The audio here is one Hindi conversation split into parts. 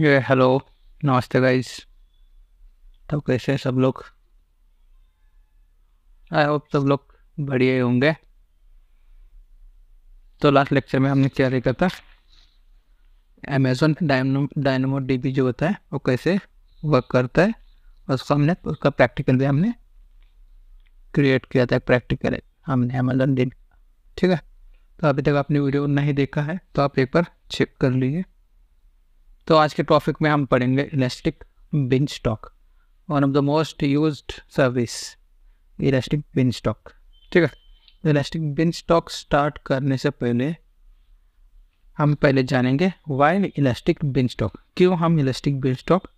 ये हेलो नमस्ते गाइस तो कैसे हैं सब लोग आई होप सब लोग बढ़िया ही होंगे तो लास्ट लेक्चर में हमने क्या देखा था अमेजोन डायनो डायनमो डी जो होता है वो कैसे वर्क करता है उसका हमने उसका प्रैक्टिकल भी हमने क्रिएट किया था प्रैक्टिकल हमने अमेजोन डी ठीक है तो अभी तक आपने वीडियो नहीं देखा है तो आप एक बार चेक कर लीजिए तो आज के टॉपिक में हम पढ़ेंगे elastic beanstalk one of the most use service elastic beanstalk ठीक है इलास्टिक बिन स्टॉक स्टार्ट करने से पहले हम पहले जानेंगे वाई इलास्टिक बिन स्टॉक क्यों हम इलास्टिक बिन स्टॉक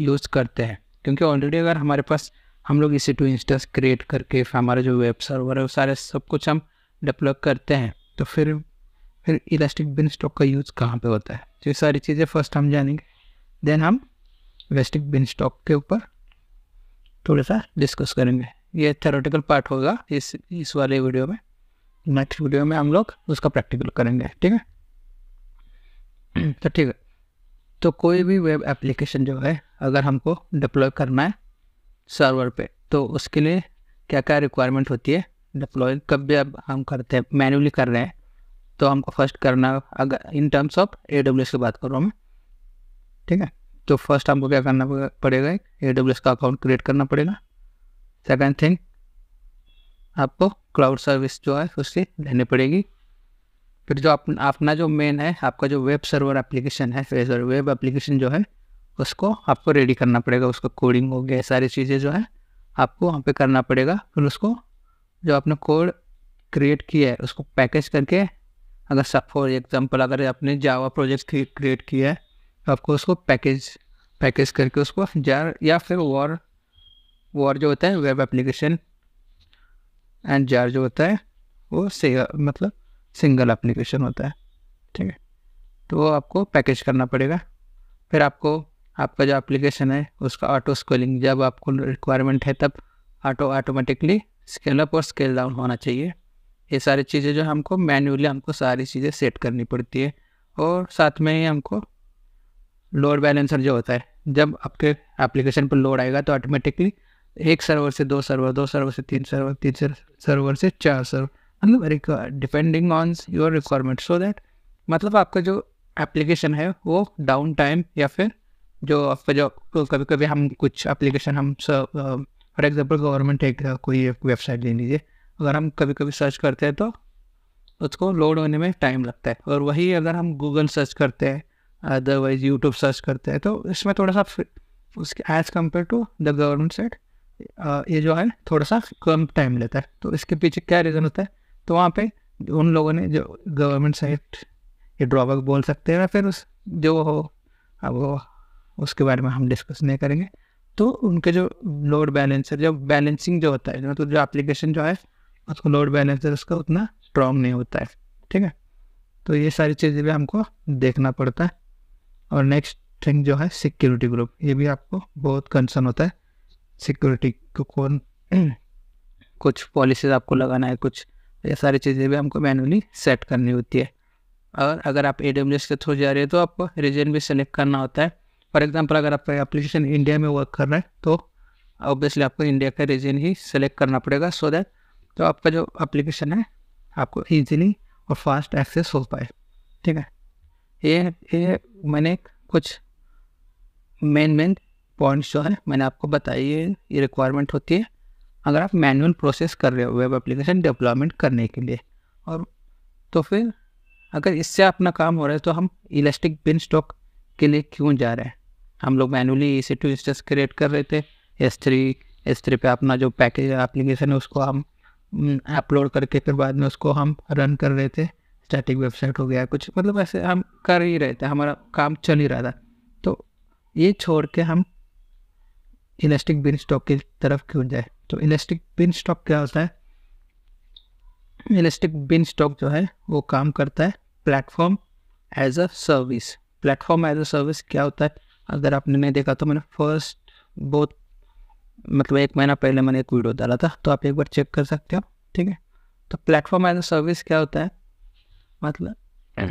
यूज़ करते हैं क्योंकि ऑलरेडी अगर हमारे पास हम लोग इसी टू इंस्टेंस क्रिएट करके हमारा जो वेब सर्वर है वो सारे सब कुछ हम डेवलप करते हैं तो फिर फिर इलास्टिक बिन स्टॉक का यूज़ कहाँ पे होता है तो ये सारी चीज़ें फर्स्ट हम जानेंगे देन हम वेस्टिक बिन स्टॉक के ऊपर थोड़ा सा डिस्कस करेंगे ये थेरोटिकल पार्ट होगा इस इस वाले वीडियो में नेक्स्ट वीडियो में हम लोग उसका प्रैक्टिकल करेंगे ठीक है तो ठीक है तो कोई भी वेब एप्लीकेशन जो है अगर हमको डिप्लॉय करना है सर्वर पे तो उसके लिए क्या क्या रिक्वायरमेंट होती है डिप्लॉय कब भी अब हम करते हैं मैनुअली कर रहे हैं तो हमको फर्स्ट करना अगर in terms of A W S की बात करूँ मैं ठीक है तो फर्स्ट हमको क्या करना पड़ेगा एक ए डब्ल्यू एस का अकाउंट क्रिएट करना पड़ेगा सेकेंड थिंग आपको क्लाउड सर्विस जो है उससे लेनी पड़ेगी फिर जो अपना अपना जो मेन है आपका जो वेब सर्वर एप्लीकेशन है सॉरी वेब एप्लीकेशन जो है उसको आपको रेडी करना पड़ेगा उसका कोडिंग हो गया सारी चीज़ें जो है आपको वहाँ पे करना पड़ेगा फिर उसको जो आपने कोड क्रिएट किया है उसको पैकेज करके अगर सब फॉर एग्जांपल अगर आपने जावा प्रोजेक्ट क्रिएट किया है तो आपको उसको पैकेज पैकेज करके उसको जार या फिर वार वार जो होता है वेब एप्लीकेशन एंड जार जो होता है वो से मतलब सिंगल एप्लीकेशन होता है ठीक है तो वो आपको पैकेज करना पड़ेगा फिर आपको आपका जो एप्लीकेशन है उसका ऑटो स्केलिंग जब आपको रिक्वायरमेंट है तब auto auto, automatically scale up और स्केल डाउन होना चाहिए ये सारी चीज़ें जो हमको मैन्युअली हमको सारी चीज़ें सेट करनी पड़ती है और साथ में ही हमको लोड बैलेंसर जो होता है जब आपके एप्लीकेशन पर लोड आएगा तो ऑटोमेटिकली एक सर्वर से दो सर्वर दो सर्वर से तीन सर्वर तीन सर्वर से चार सर्वर मतलब depending on your requirement so that मतलब आपका जो एप्लीकेशन है वो डाउन टाइम या फिर जो आपका जो तो कभी कभी हम कुछ एप्लीकेशन हम फॉर एग्जांपल गवर्नमेंट एक कोई वेबसाइट ले लीजिए अगर हम कभी कभी सर्च करते हैं तो उसको लोड होने में टाइम लगता है और वही अगर हम गूगल सर्च करते हैं अदरवाइज यूट्यूब सर्च करते हैं तो इसमें थोड़ा सा उसके as compare to the government set ये जो है थोड़ा सा कम टाइम लेता है तो इसके पीछे क्या रीज़न होता है तो वहाँ पे उन लोगों ने जो गवर्नमेंट साइट ये ड्रॉबैक बोल सकते हैं या फिर उस जो हो अब वो उसके बारे में हम डिस्कस नहीं करेंगे तो उनके जो लोड बैलेंसर जो बैलेंसिंग जो होता है मतलब तो जो एप्लीकेशन जो है उसको लोड बैलेंसर उसका उतना स्ट्रॉन्ग नहीं होता है ठीक है तो ये सारी चीज़ें भी हमको देखना पड़ता है और नेक्स्ट थिंग जो है सिक्योरिटी ग्रुप ये भी आपको बहुत कंसर्न होता है सिक्योरिटी को कौन कुछ पॉलिसीज आपको लगाना है कुछ ये सारी चीज़ें भी हमको मैनुअली सेट करनी होती है और अगर आप ए के थ्रू जा रहे हैं तो आपको रीजन भी सेलेक्ट करना होता है फॉर एग्जाम्पल अगर आप एप्लीकेशन इंडिया में वर्क कर रहे हैं तो ऑब्वियसली आपको इंडिया का रीजन ही सेलेक्ट करना पड़ेगा सो दैट तो आपका जो एप्लीकेशन है आपको इजीली और फास्ट एक्सेस हो पाए ठीक है ये ये मैंने कुछ मेन मेन पॉइंट्स जो है मैंने आपको बताई है ये रिक्वायरमेंट होती है अगर आप मैनुअल प्रोसेस कर रहे हो वेब एप्लीकेशन डेवलपमेंट करने के लिए और तो फिर अगर इससे अपना काम हो रहा है तो हम इलास्टिक बिन स्टॉक के लिए क्यों जा रहे हैं हम लोग मैनुअली इसे टू इंस्टेंस क्रिएट कर रहे थे एस थ्री एस थ्री पे अपना जो पैकेज एप्लीकेशन है उसको हम अपलोड करके फिर बाद में उसको हम रन कर रहे थे स्टैटिक वेबसाइट हो गया कुछ मतलब ऐसे हम कर ही रहे थे हमारा काम चल ही रहा था तो ये छोड़ के हम इलास्टिक बिन स्टॉक की तरफ क्यों जाए तो इलेस्टिक बिन स्टॉक क्या होता है इलेस्टिक बिन स्टॉक जो है वो काम करता है platform as a service platform as a service क्या होता है अगर आपने नहीं देखा तो मैंने फर्स्ट बहुत मतलब एक महीना पहले मैंने एक वीडियो डाला था तो आप एक बार चेक कर सकते हो ठीक है तो प्लेटफॉर्म एज अ सर्विस क्या होता है मतलब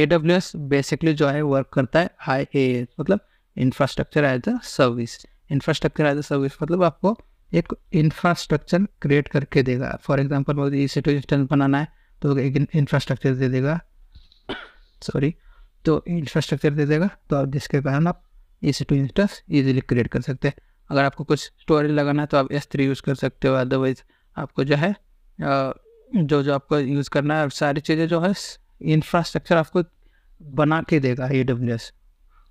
ए डब्ल्यू एस बेसिकली जो है वर्क करता है हाई ए मतलब infrastructure as a service infrastructure as a service मतलब आपको एक इंफ्रास्ट्रक्चर क्रिएट करके देगा फॉर एग्जाम्पल मुझे ई सिटो इंस्टेंस बनाना है तो एक इंफ्रास्ट्रक्चर दे देगा सॉरी तो इंफ्रास्ट्रक्चर दे देगा तो आप जिसके कारण आप E C two instance easily create कर सकते हैं अगर आपको कुछ स्टोरेज लगाना है तो आप एस थ्री यूज़ कर सकते हो अदरवाइज आपको जो है जो जो आपको यूज़ करना है सारी चीज़ें जो है इंफ्रास्ट्रक्चर आपको बना के देगा ए डब्ल्यू एस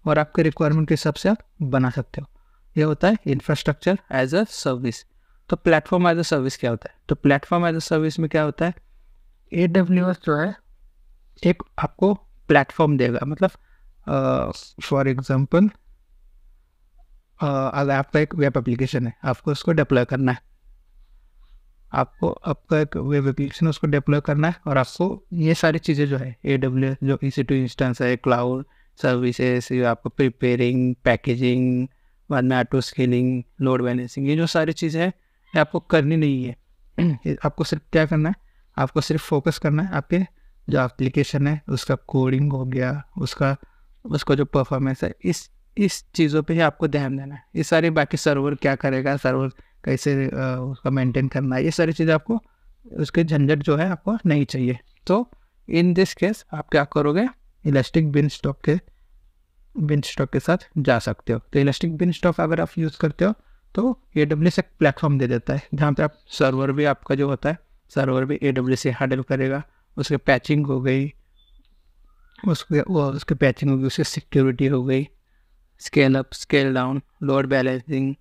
और आपके रिक्वायरमेंट के हिसाब से आप बना सकते हो ये होता है इंफ्रास्ट्रक्चर एज अ सर्विस तो प्लेटफॉर्म एज अ सर्विस क्या होता है तो प्लेटफॉर्म एज अ सर्विस में क्या होता है ए डब्ल्यू एस जो है एक आपको प्लेटफॉर्म देगा मतलब फॉर एग्जाम्पल अगर आपका एक वेब एप्लीकेशन है आपको उसको डिप्लॉय करना है आपको आपका एक वेब एप्लीकेशन उसको डिप्लॉय करना है और आपको ये सारी चीज़ें जो है ए डब्ल्यू जो ई सी टू इंस्टेंस है क्लाउड सर्विसेस आपको प्रिपेयरिंग पैकेजिंग बाद में ऑटो स्केलिंग लोड बैलेंसिंग ये जो सारी चीज़ें हैं ये आपको करनी नहीं है आपको सिर्फ क्या करना है आपको सिर्फ फोकस करना है आपके जो एप्लीकेशन है उसका कोडिंग हो गया उसका उसका जो परफॉर्मेंस है इस इस चीज़ों पे ही आपको ध्यान देना है ये सारे बाकी सर्वर क्या करेगा सर्वर कैसे उसका मेंटेन करना है ये सारी चीज़ें आपको उसके झंझट जो है आपको नहीं चाहिए तो इन दिस केस आप क्या करोगे इलास्टिक बिन स्टॉक के बिन स्टॉक के साथ जा सकते हो तो इलास्टिक बिन स्टॉक अगर आप यूज़ करते हो तो ए डब्ल्यू एक प्लेटफॉर्म दे देता है जहाँ पे आप सर्वर भी आपका जो होता है सर्वर भी ए डब्ल्यू से हैंडल करेगा उसके पैचिंग हो गई उसके वो उसके पैचिंग हो गई उसकी सिक्योरिटी हो गई scale up scale down load balancing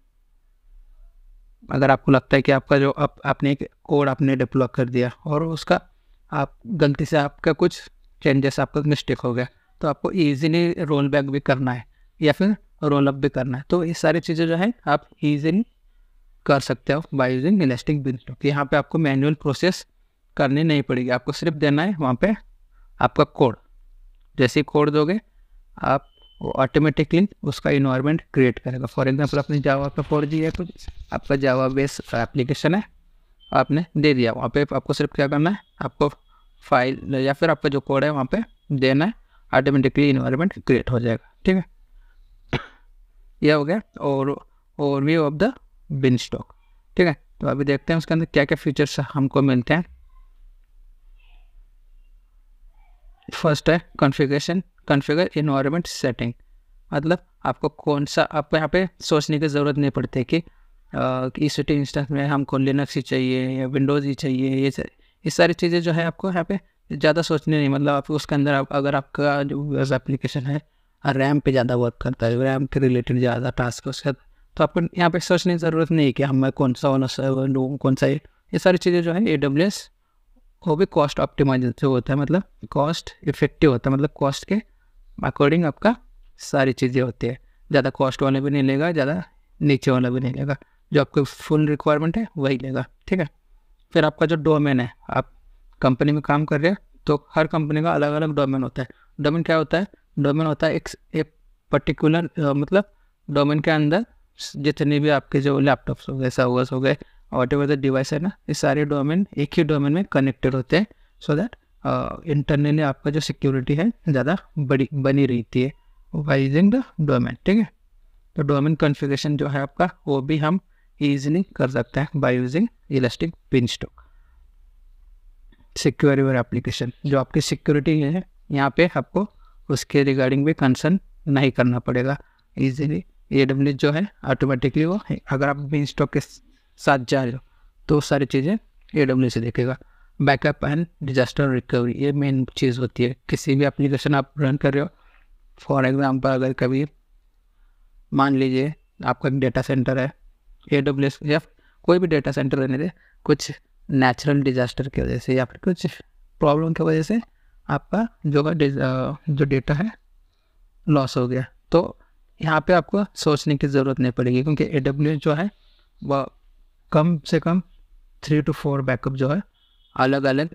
अगर आपको लगता है कि आपका जो आप आपने एक कोड आपने डेवलप कर दिया और उसका आप गलती से आपका कुछ चेंजेस आपका मिस्टेक हो गया तो आपको ईजीली रोल बैक भी करना है या फिर रोल अप भी करना है तो ये सारी चीज़ें जो हैं आप ईजिली कर सकते हो by using elastic beanstalk यहाँ पे आपको मैनुअल प्रोसेस करनी नहीं पड़ेगी आपको सिर्फ देना है वहाँ पे आपका कोड जैसे कोड दोगे आप वो ऑटोमेटिकली उसका इन्वायरमेंट क्रिएट करेगा फॉर एग्जाम्पल आपने जावा पे फोर जी है कुछ तो आपका जावा बेस एप्लीकेशन है आपने दे दिया वहाँ पे आपको सिर्फ क्या करना है आपको फाइल या फिर आपका जो कोड है वहाँ पे देना है ऑटोमेटिकली इन्वायरमेंट क्रिएट हो जाएगा ठीक है यह हो गया और और view of the beanstalk ठीक है तो अभी देखते हैं उसके अंदर क्या क्या फीचर्स हमको मिलते हैं फर्स्ट है कॉन्फ़िगरेशन कन्फिगर इन्वायरमेंट सेटिंग मतलब आपको कौन सा आपको यहाँ पे सोचने की ज़रूरत नहीं पड़ती कि इस इंस्टेंस में हमको लिनक्स ही चाहिए या विंडोज़ ही चाहिए ये ये सारी चीज़ें जो है आपको यहाँ पे ज़्यादा सोचने नहीं मतलब आप उसके अंदर आप अगर आपका जो एप्लीकेशन है रैम पे ज़्यादा वर्क करता है रैम के रिलेटेड ज़्यादा टास्क उसके तो आपको यहाँ पे सोचने की ज़रूरत नहीं कि हमें कौन सा होना लूँ कौन सा ये सारी चीज़ें जो है ए डब्ल्यू एस वो भी कॉस्ट ऑप्टिमाइज होता है मतलब कॉस्ट इफेक्टिव होता है मतलब कॉस्ट के अकॉर्डिंग आपका सारी चीज़ें होती है ज़्यादा कॉस्ट वाला भी नहीं लेगा ज़्यादा नीचे वाला भी नहीं लेगा जो आपके फुल रिक्वायरमेंट है वही लेगा ठीक है फिर आपका जो डोमेन है आप कंपनी में काम कर रहे हैं तो हर कंपनी का अलग अलग डोमेन होता है डोमेन क्या होता है डोमेन होता है एक, एक पर्टिकुलर मतलब डोमेन के अंदर जितने भी आपके जो लैपटॉप्स हो गए सर्वर्स हो गए वॉट एवर द डिवाइस है ना ये सारे डोमेन एक ही डोमेन में कनेक्टेड होते हैं सो दैट इंटरनली आपका जो सिक्योरिटी है ज़्यादा बड़ी बनी रहती है वाइजिंग यूजिंग द डोमेन ठीक है तो डोमेन कॉन्फ़िगरेशन जो है आपका वो भी हम इजीली कर सकते हैं by using elastic beanstalk secure your application जो आपकी सिक्योरिटी है यहाँ पे आपको उसके रिगार्डिंग भी कंसर्न नहीं करना पड़ेगा ईजिली ए डब्ल्यू जो है ऑटोमेटिकली वो अगर आप पिन स्टॉक के साथ जा रहे हो तो सारी चीज़ें ए डब्ल्यू से देखेगा बैकअप एंड डिजास्टर रिकवरी ये मेन चीज़ होती है किसी भी एप्लीकेशन आप रन कर रहे हो फॉर एग्ज़ाम्पल अगर कभी मान लीजिए आपका एक डेटा सेंटर है ए डब्ल्यू एस या कोई भी डेटा सेंटर रहने दे कुछ नेचुरल डिजास्टर की वजह से या फिर कुछ प्रॉब्लम की वजह से आपका जो जो डेटा है लॉस हो गया तो यहाँ पे आपको सोचने की ज़रूरत नहीं पड़ेगी क्योंकि ए डब्ल्यू जो है वह कम से कम थ्री टू फोर बैकअप जो है अलग अलग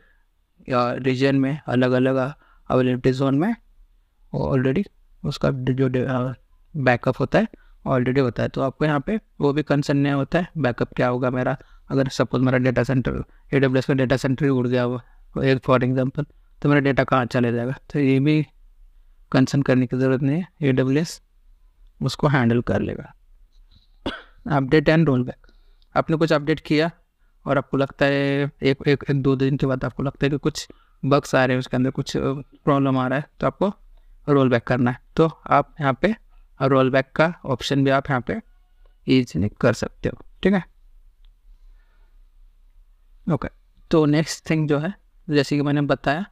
रीजन में अलग अलग अवेलेबिलिटी जोन में ऑलरेडी उसका जो बैकअप होता है ऑलरेडी होता है तो आपको यहाँ पे वो भी कंसर्न नहीं होता है बैकअप क्या होगा मेरा अगर सपोज मेरा data centre A W S का डेटा सेंटर ही उड़ गया वो एक फॉर एग्जांपल तो मेरा डेटा कहाँ चले अच्छा जाएगा तो ये भी कंसर्न करने की ज़रूरत नहीं है ए डब्ल्यू एस उसको हैंडल कर लेगा अपडेट एंड रोल बैक आपने कुछ अपडेट किया और आपको लगता है एक एक, एक दो दिन के बाद आपको लगता है कि कुछ बक्स आ रहे हैं उसके अंदर कुछ प्रॉब्लम आ रहा है तो आपको रोल बैक करना है तो आप यहाँ पे रोल बैक का ऑप्शन भी आप यहाँ पे ईजिली कर सकते हो ठीक है ओके तो नेक्स्ट थिंग जो है जैसे कि मैंने बताया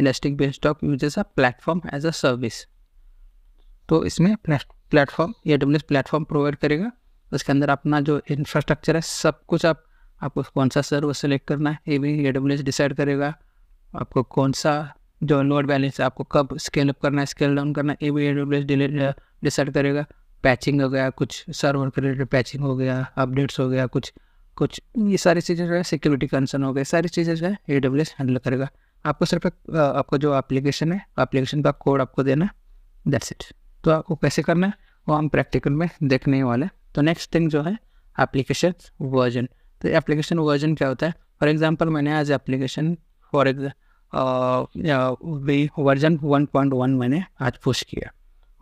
elastic beanstalk uses a platform as a service तो इसमें platform A W S platform provide करेगा उसके अंदर अपना जो इंफ्रास्ट्रक्चर है सब कुछ आप आपको कौन सा सर्वर सेलेक्ट करना है ये भी ए डब्ल्यू एस डिसाइड करेगा आपको कौन सा जो लोड बैलेंस है आपको कब स्केल अप करना है स्केल डाउन करना है ये भी ए डब्ल्यू एस डिसाइड करेगा पैचिंग हो गया कुछ सर्वर के रिलेटेड पैचिंग हो गया अपडेट्स हो गया कुछ कुछ ये सारी चीज़ें जो है सिक्योरिटी कंसर्न हो गए सारी चीज़ें जो है ए डब्ल्यू एस हैंडल करेगा आपको सिर्फ आपका जो एप्लीकेशन है एप्लीकेशन का कोड आपको देना है दैट्स इट तो आपको कैसे करना है वो हम प्रैक्टिकल में देखने वाले हैं तो नेक्स्ट थिंग जो है एप्लीकेशन वर्जन तो एप्लीकेशन वर्जन क्या होता है फॉर एग्ज़ाम्पल मैंने आज application for version one point one मैंने आज पुश किया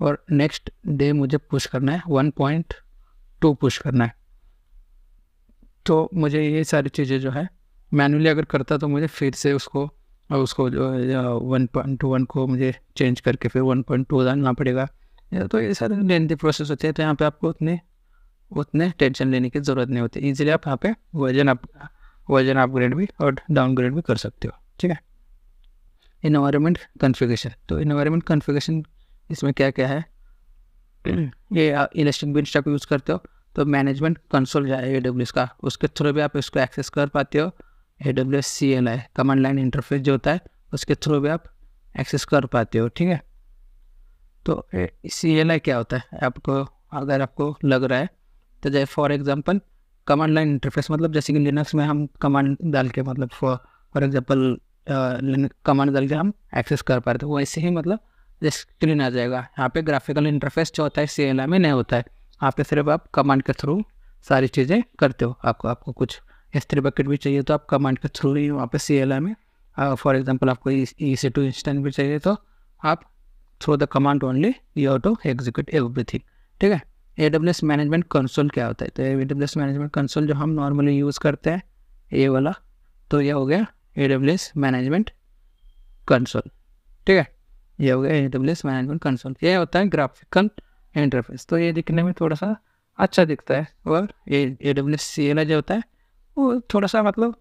और नेक्स्ट डे मुझे पुश करना है वन पॉइंट टू पुश करना है तो मुझे ये सारी चीज़ें जो है मैनुअली अगर करता तो मुझे फिर से उसको उसको उसको वन पॉइंट वन को मुझे चेंज करके फिर वन पॉइंट टू डालना पड़ेगा तो ये सारे लेंथी प्रोसेस होते हैं तो यहाँ पे आपको उतनी उतने टेंशन लेने की ज़रूरत नहीं होती इजीली आप यहाँ पे वर्जन अप वर्जन अपग्रेड भी और डाउनग्रेड भी कर सकते हो ठीक है इन्वायरमेंट कन्फिगेशन तो इन्वायरमेंट कन्फिगेशन इसमें क्या क्या है ये इलेक्ट्रिक बिन स्टॉक यूज़ करते हो तो मैनेजमेंट कंसोल जाए ए डब्ल्यू एस का उसके थ्रू भी आप इसको एक्सेस कर पाते हो A W S C L I command line interface जो होता है उसके थ्रू भी आप एक्सेस कर पाते हो ठीक है तो सी एल आई क्या होता है आपको अगर आपको लग रहा है तो जैसे for example command line interface मतलब जैसे कि लिनक्स में हम कमांड डाल के मतलब फॉर एग्जांपल कमांड डाल के हम एक्सेस कर पाते तो हैं वैसे ही मतलब स्क्रीन आ जाएगा यहाँ पे ग्राफिकल इंटरफेस जो होता है सी में नहीं होता है यहाँ पे सिर्फ आप कमांड के थ्रू सारी चीज़ें करते हो आपको आपको कुछ हिस्ट्री बकेट भी चाहिए तो आप कमांड के थ्रू ही वहाँ पे सी में फॉर एग्जांपल आपको ई सी टू इंस्टेंट भी चाहिए तो आप through the command only you to execute everything ठीक है A W S management console क्या होता है तो A W S management console जो हम नॉर्मली यूज़ करते हैं ये वाला तो यह हो गया A W S management console ठीक है ये हो गया A W S management console ये होता है ग्राफिकल इंटरफेस तो ये दिखने में थोड़ा सा अच्छा दिखता है और ये A W S C L जो होता है वो थोड़ा सा मतलब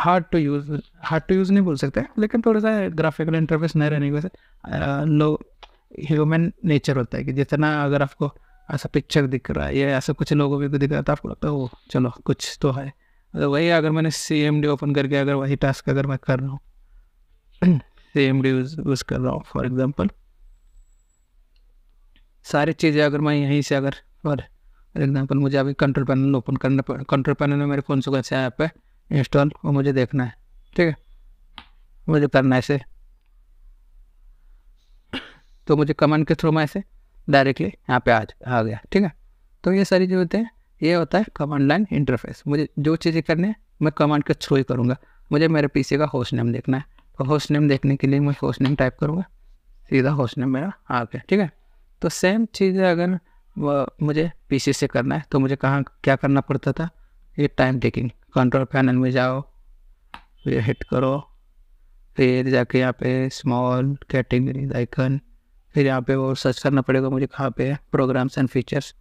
hard to use hard to use नहीं बोल सकते लेकिन थोड़ा सा ग्राफिकल इंटरफेस नहीं रहने की वजह से लो ह्यूमन नेचर होता है कि जितना अगर आपको ऐसा पिक्चर दिख रहा है या ऐसा कुछ लोगों को दिख रहा था तो आपको लगता है वो चलो कुछ तो है अगर वही अगर मैंने सी एम डी ओपन करके अगर वही टास्क अगर मैं कर रहा हूँ सी एम डी यूज़ कर रहा हूँ फॉर एग्ज़ाम्पल सारी चीज़ें अगर मैं यहीं से अगर फॉर एग्जाम्पल मुझे अभी कंट्रोल पैनल ओपन करना पड़ा कंट्रोल पैनल में मेरे फोन से कौन से ऐप है इंस्टॉल वो मुझे देखना है ठीक है मुझे करना है इसे तो मुझे कमेंट के थ्रू में ऐसे डायरेक्टली यहाँ पे आ आ गया ठीक है तो ये सारी जो होते हैं ये होता है कमांड लाइन इंटरफेस मुझे जो चीज़ें करनी है मैं कमांड के थ्रू ही करूँगा मुझे मेरे पी का होस्ट नेम देखना है तो होस्ट नेम देखने के लिए मैं होस्ट नेम टाइप करूँगा सीधा होस्ट नेम मेरा आ गया ठीक है तो सेम चीज़ अगर मुझे पी से करना है तो मुझे कहाँ क्या करना पड़ता था ये टाइम टेकिंग कंट्रोल पैनल में जाओ फिर हिट करो फिर जाके यहाँ पे स्मॉल कैटेगरी आइकन फिर यहाँ पे वो सर्च करना पड़ेगा मुझे कहाँ पे है प्रोग्राम्स एंड फीचर्स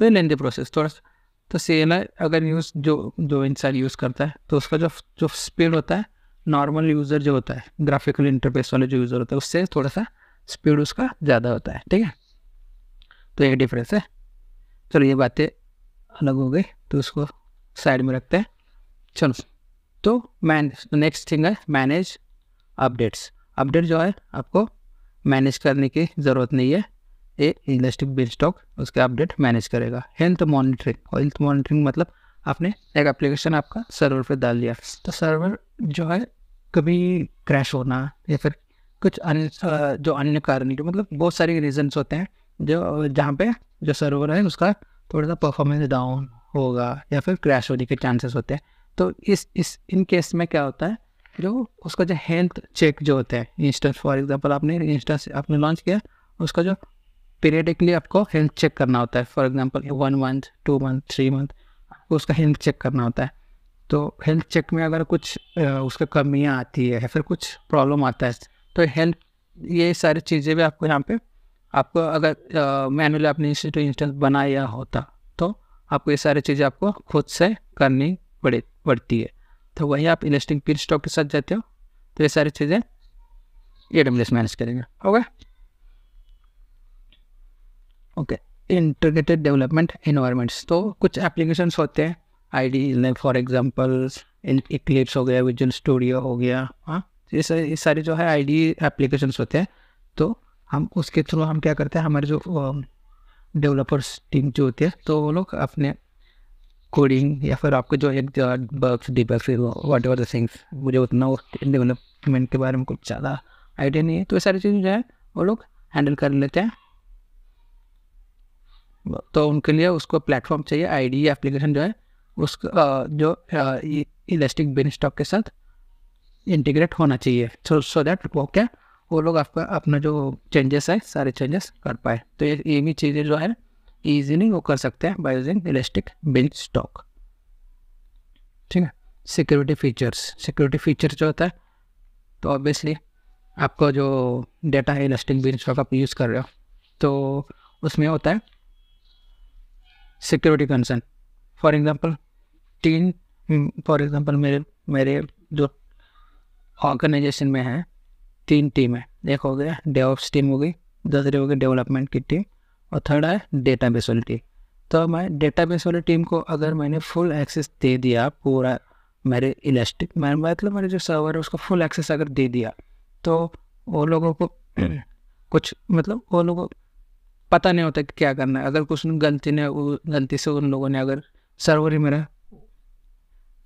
तो लेंदी प्रोसेस थोड़ा सा तो सी एन आई अगर यूज़ जो जो इंसान यूज़ करता है तो उसका जो जो स्पीड होता है नॉर्मल यूज़र जो होता है ग्राफिकल इंटरफेस वाले जो यूज़र होता है उससे थोड़ा सा स्पीड उसका ज़्यादा होता है ठीक है तो ये डिफरेंस है चलो ये बातें अलग हो गई तो उसको साइड में रखते हैं चलो तो मैन नेक्स्ट थिंग है मैनेज अपडेट्स अपडेट जो है आपको मैनेज करने की ज़रूरत नहीं है ये इलास्टिक बिल स्टॉक उसके अपडेट मैनेज करेगा हेल्थ मॉनिटरिंग हेल्थ मॉनिटरिंग मतलब आपने एक एप्लीकेशन आपका सर्वर पे डाल दिया तो सर्वर जो है कभी क्रैश होना या फिर कुछ अन्य जो अन्य कारण जो मतलब बहुत सारे रीजंस होते हैं जो जहाँ पे जो सर्वर है उसका थोड़ा सा परफॉर्मेंस डाउन होगा या फिर क्रैश होने के चांसेस होते हैं तो इस इस इन केस में क्या होता है जो उसका जो हेल्थ चेक जो होता है इंस्टा फॉर एग्जांपल आपने इंस्टा से आपने लॉन्च किया उसका जो पीरियडिकली आपको हेल्थ चेक करना होता है for example one month two month three month आपको उसका हेल्थ चेक करना होता है तो हेल्थ चेक में अगर कुछ उसका कमियाँ आती है या फिर कुछ प्रॉब्लम आता है तो हेल्थ ये सारी चीज़ें भी आपको यहाँ पे आपको अगर मैनुअली आपने इंस्टेंस इंस्टेंस बनाया होता तो आपको ये सारी चीज़ें आपको खुद से करनी पड़े पड़ती है तो वही आप इन्वेस्टिंग पीर स्टॉक के साथ जाते हो तो ये सारी चीज़ें ए डब्ल्यू एस मैनेज करेंगे okay okay integrated development environments तो कुछ एप्लीकेशंस होते हैं I D for example Eclipse हो गया विजन स्टूडियो हो गया हाँ ये सारी ये सारे जो है आई डी एप्लीकेशंस होते हैं तो हम उसके थ्रू हम क्या करते हैं हमारे जो डेवलपर्स टीम जो होती है तो वो लोग अपने कोडिंग या फिर आपके जो एक bugs debuggers whatever the things मुझे उतना डेवलपमेंट के बारे में कुछ ज़्यादा आइडिया नहीं है तो ये सारी चीज़ें जो है वो लोग हैंडल कर लेते हैं तो उनके लिए उसको प्लेटफॉर्म चाहिए आईडी एप्लीकेशन e जो है उसका जो इलास्टिक बिन स्टॉक के साथ इंटीग्रेट होना चाहिए सो सो दैट वो क्या वो लोग आपका अपना जो चेंजेस है सारे चेंजेस कर पाए तो ये ये भी चीज़ें जो है ईजिली वो कर सकते हैं by using elastic beanstalk ठीक है सिक्योरिटी फीचर्स सिक्योरिटी फीचर्स जो होता है तो ऑब्वियसली आपका जो डेटा है इलेस्टिक बिल स्टॉक आप यूज़ कर रहे हो तो उसमें होता है सिक्योरिटी कंसर्न फॉर एग्ज़ाम्पल तीन फॉर एग्ज़ाम्पल मेरे मेरे जो ऑर्गेनाइजेशन में है तीन टीम है एक हो गया डेवऑप्स टीम हो गई दूसरी हो गई डेवलपमेंट की टीम और थर्ड है बेस वाली टीम तो मैं डेटा बेस वाली टीम को अगर मैंने फुल एक्सेस दे दिया पूरा मेरे इलास्टिक मैं मतलब मेरे जो सर्वर है उसको फुल एक्सेस अगर दे दिया तो वो लोगों को कुछ मतलब वो लोगों को पता नहीं होता कि क्या करना है अगर कुछ गलती ने गलती से उन लोगों ने अगर सर्वर ही मेरा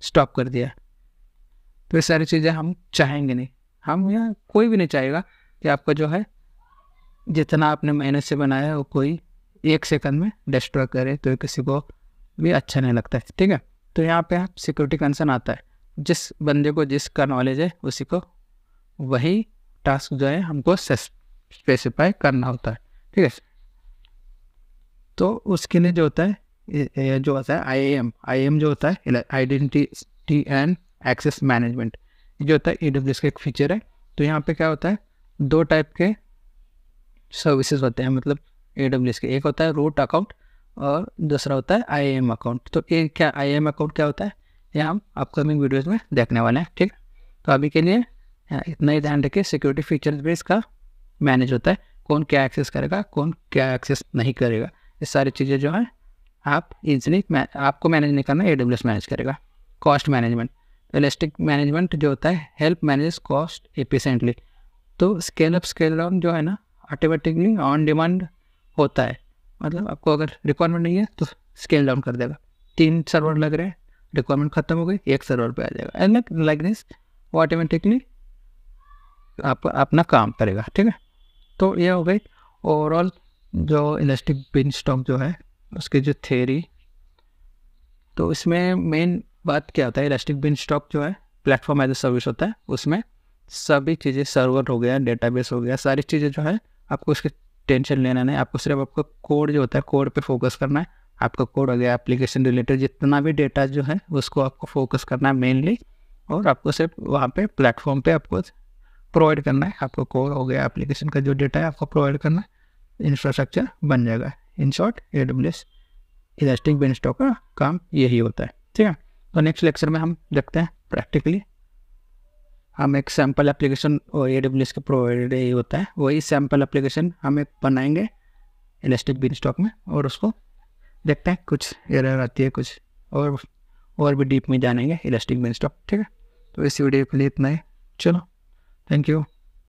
स्टॉप कर दिया तो ये सारी चीज़ें हम चाहेंगे नहीं हम यहाँ कोई भी नहीं चाहेगा कि आपका जो है जितना आपने मेहनत से बनाया वो कोई एक सेकंड में डिस्ट्रॉय करे तो किसी को भी अच्छा नहीं लगता है ठीक है तो यहाँ पे आप सिक्योरिटी कंसर्न आता है जिस बंदे को जिसका नॉलेज है उसी को वही टास्क जो है हमको स्पेसिफाई करना होता है ठीक है तो उसके लिए जो होता है ये जो होता है आई एम आई एम जो होता है आइडेंटिटी एंड एक्सेस मैनेजमेंट जो होता है ई e डब्ल्यू का एक फीचर है तो यहाँ पे क्या होता है दो टाइप के सर्विसेज होते हैं मतलब ए डब्ल्यू एस के एक होता है रूट अकाउंट और दूसरा होता है आई एम अकाउंट तो ये क्या आई एम अकाउंट क्या होता है ये हम अपकमिंग वीडियोस में देखने वाले हैं ठीक तो अभी के लिए हाँ, इतना ही ध्यान रखिए सिक्योरिटी फीचर्स भी इसका मैनेज होता है कौन क्या एक्सेस करेगा कौन क्या एक्सेस नहीं करेगा ये सारी चीज़ें जो हैं आप इजली आपको मैनेज नहीं करना ए डब्ल्यू एस मैनेज करेगा कॉस्ट मैनेजमेंट इलेस्टिक मैनेजमेंट जो होता है हेल्प मैनेज कॉस्ट एफिशेंटली तो स्केल अप स्केल डाउन जो है ना ऑटोमेटिकली ऑन डिमांड होता है मतलब आपको अगर रिक्वायरमेंट नहीं है तो स्केल डाउन कर देगा तीन सर्वर लग रहे हैं रिक्वायरमेंट खत्म हो गई एक सर्वर पे आ जाएगा एंड लाइक लाइक दिस वो ऑटोमेटिकली आपका अपना काम करेगा ठीक है तो ये हो गई ओवरऑल जो इलेक्ट्रिक बिन स्टॉक जो है उसकी जो थेरी तो इसमें मेन बात क्या होता है इलेक्ट्रिक बिन स्टॉक जो है प्लेटफॉर्म एज ए सर्विस होता है उसमें सभी चीज़ें सर्वर हो गया डेटाबेस हो गया सारी चीज़ें जो है आपको उसकी टेंशन लेना नहीं आपको सिर्फ आपका कोड जो होता है कोड पे फोकस करना है आपका कोड हो गया एप्लीकेशन रिलेटेड जितना भी डेटा जो है उसको आपको फोकस करना है मेनली और आपको सिर्फ वहाँ पे प्लेटफॉर्म पे आपको प्रोवाइड करना है आपको कोड हो गया एप्लीकेशन का जो डेटा है आपको प्रोवाइड करना है इंफ्रास्ट्रक्चर बन जाएगा in short A W S elastic beanstalk का काम यही होता है ठीक है तो नेक्स्ट लेक्चर में हम देखते हैं प्रैक्टिकली हम एक सैम्पल एप्लीकेशन और ए डब्ल्यू एस का प्रोवाइडेड ही होता है वही सैम्पल एप्लीकेशन हम एक बनाएंगे इलास्टिक बीन स्टॉक में और उसको देखते हैं कुछ एरर आती है कुछ और और भी डीप में जानेंगे इलास्टिक बीन स्टॉक ठीक है तो इस वीडियो के लिए इतना ही चलो थैंक यू